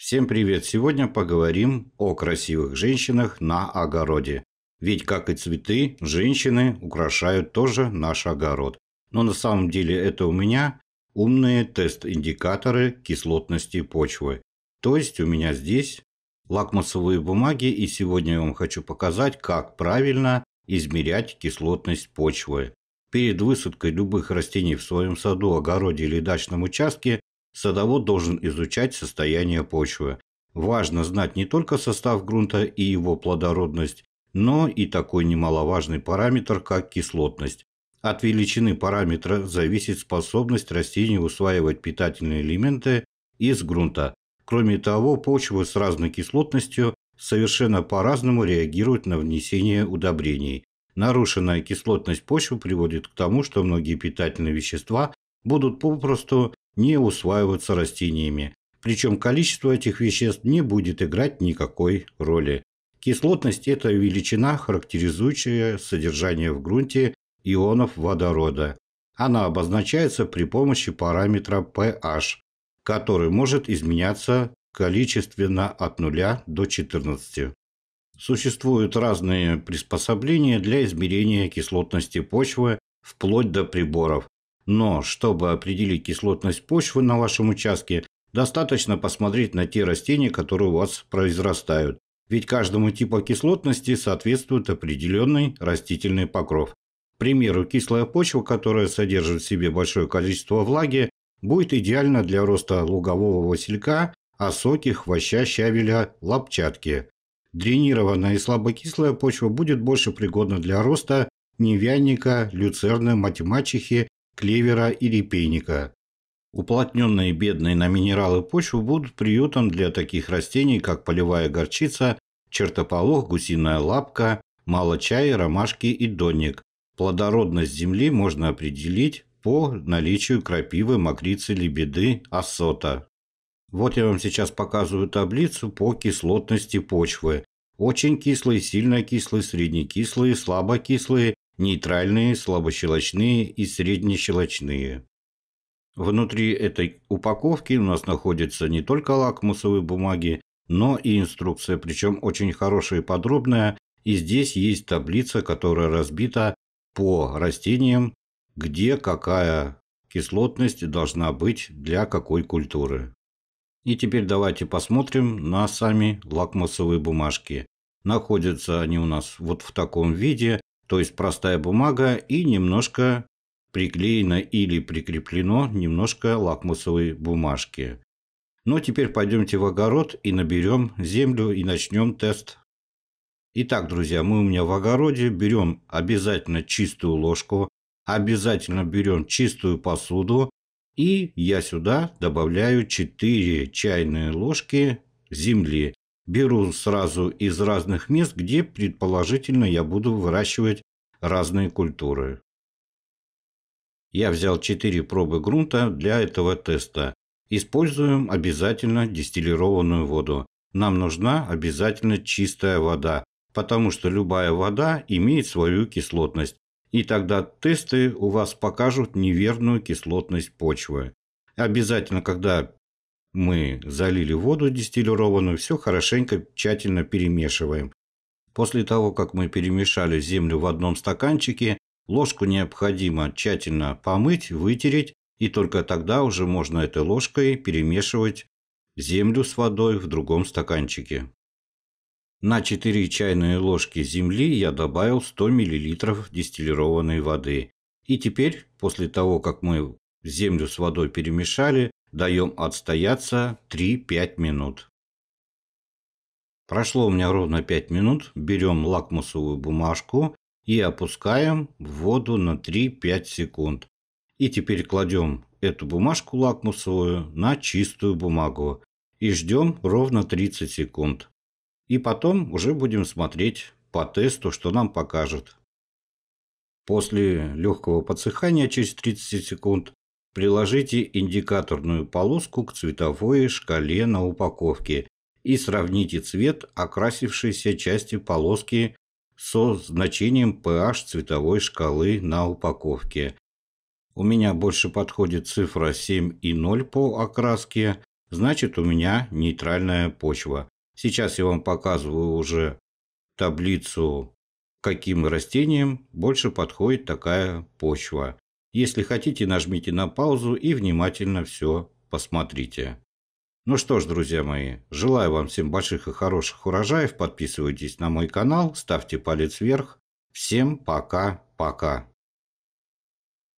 Всем привет! Сегодня поговорим о красивых женщинах на огороде. Ведь, как и цветы, женщины украшают тоже наш огород. Но на самом деле это у меня умные тест-индикаторы кислотности почвы. То есть у меня здесь лакмусовые бумаги, и сегодня я вам хочу показать, как правильно измерять кислотность почвы. Перед высадкой любых растений в своем саду, огороде или дачном участке садовод должен изучать состояние почвы. Важно знать не только состав грунта и его плодородность, но и такой немаловажный параметр, как кислотность. От величины параметра зависит способность растений усваивать питательные элементы из грунта. Кроме того, почвы с разной кислотностью совершенно по-разному реагируют на внесение удобрений. Нарушенная кислотность почвы приводит к тому, что многие питательные вещества будут попросту не усваиваться растениями. Причем количество этих веществ не будет играть никакой роли. Кислотность – это величина, характеризующая содержание в грунте ионов водорода. Она обозначается при помощи параметра pH, который может изменяться количественно от 0 до 14. Существуют разные приспособления для измерения кислотности почвы вплоть до приборов, но чтобы определить кислотность почвы на вашем участке, достаточно посмотреть на те растения, которые у вас произрастают. Ведь каждому типу кислотности соответствует определенный растительный покров. К примеру, кислая почва, которая содержит в себе большое количество влаги, будет идеально для роста лугового василька, осоки, а хвоща, щавеля, лапчатки. Дренированная и слабокислая почва будет больше пригодна для роста невяника, люцерны, матемачихи клевера и репейника. Уплотненные бедные на минералы почвы будут приютом для таких растений, как полевая горчица, чертополох, гусиная лапка, малочай, ромашки и донник. Плодородность земли можно определить по наличию крапивы, мокрицы, лебеды, осота. Вот я вам сейчас показываю таблицу по кислотности почвы. Очень кислые, сильно кислые, среднекислые, слабокислые нейтральные, слабощелочные и среднещелочные. Внутри этой упаковки у нас находятся не только лакмусовые бумаги, но и инструкция, причем очень хорошая и подробная. И здесь есть таблица, которая разбита по растениям, где какая кислотность должна быть для какой культуры. И теперь давайте посмотрим на сами лакмусовые бумажки. Находятся они у нас вот в таком виде то есть простая бумага и немножко приклеено или прикреплено немножко лакмусовой бумажки. Но ну, теперь пойдемте в огород и наберем землю и начнем тест. Итак, друзья, мы у меня в огороде, берем обязательно чистую ложку, обязательно берем чистую посуду, и я сюда добавляю 4 чайные ложки земли. Беру сразу из разных мест, где, предположительно, я буду выращивать разные культуры. Я взял 4 пробы грунта для этого теста. Используем обязательно дистиллированную воду. Нам нужна обязательно чистая вода, потому что любая вода имеет свою кислотность. И тогда тесты у вас покажут неверную кислотность почвы. Обязательно, когда мы залили воду дистиллированную, все хорошенько тщательно перемешиваем. После того, как мы перемешали землю в одном стаканчике, ложку необходимо тщательно помыть, вытереть, и только тогда уже можно этой ложкой перемешивать землю с водой в другом стаканчике. На 4 чайные ложки земли я добавил 100 мл дистиллированной воды. И теперь, после того, как мы землю с водой перемешали, Даем отстояться 3-5 минут. Прошло у меня ровно 5 минут. Берем лакмусовую бумажку и опускаем в воду на 3-5 секунд. И теперь кладем эту бумажку лакмусовую на чистую бумагу и ждем ровно 30 секунд. И потом уже будем смотреть по тесту, что нам покажет. После легкого подсыхания через 30 секунд Приложите индикаторную полоску к цветовой шкале на упаковке и сравните цвет окрасившейся части полоски со значением pH цветовой шкалы на упаковке. У меня больше подходит цифра 7 и 0 по окраске, значит у меня нейтральная почва. Сейчас я вам показываю уже таблицу, каким растениям больше подходит такая почва. Если хотите, нажмите на паузу и внимательно все посмотрите. Ну что ж, друзья мои, желаю вам всем больших и хороших урожаев. Подписывайтесь на мой канал, ставьте палец вверх. Всем пока-пока.